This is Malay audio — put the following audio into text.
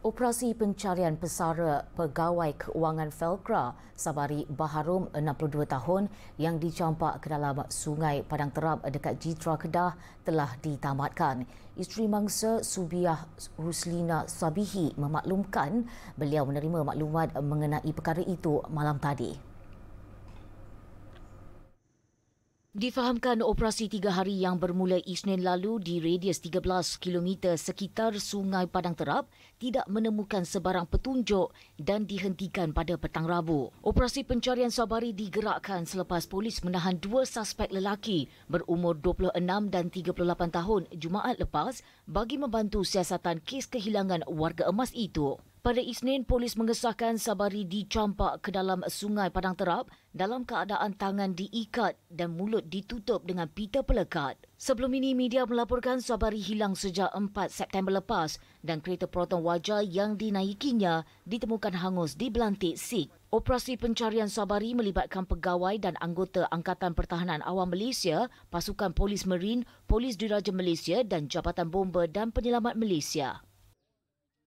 Operasi pencarian pesara pegawai keuangan Felcra Sabari Baharum 62 tahun yang dicampak ke dalam sungai Padang Terap dekat Jitra Kedah telah ditamatkan. Isteri mangsa Subiah Ruslina Sabihi memaklumkan beliau menerima maklumat mengenai perkara itu malam tadi. Difahamkan operasi tiga hari yang bermula Isnin lalu di radius 13 km sekitar Sungai Padang Terap tidak menemukan sebarang petunjuk dan dihentikan pada petang Rabu. Operasi pencarian Sabari digerakkan selepas polis menahan dua suspek lelaki berumur 26 dan 38 tahun Jumaat lepas bagi membantu siasatan kes kehilangan warga emas itu. Pada Isnin, polis mengesahkan Sabari dicampak ke dalam sungai Padang Terap dalam keadaan tangan diikat dan mulut ditutup dengan pita pelekat. Sebelum ini, media melaporkan Sabari hilang sejak 4 September lepas dan kereta proton wajah yang dinaikinya ditemukan hangus di Belantik Sik. Operasi pencarian Sabari melibatkan pegawai dan anggota Angkatan Pertahanan Awam Malaysia, pasukan polis marin, polis diraja Malaysia dan Jabatan Bomba dan Penyelamat Malaysia.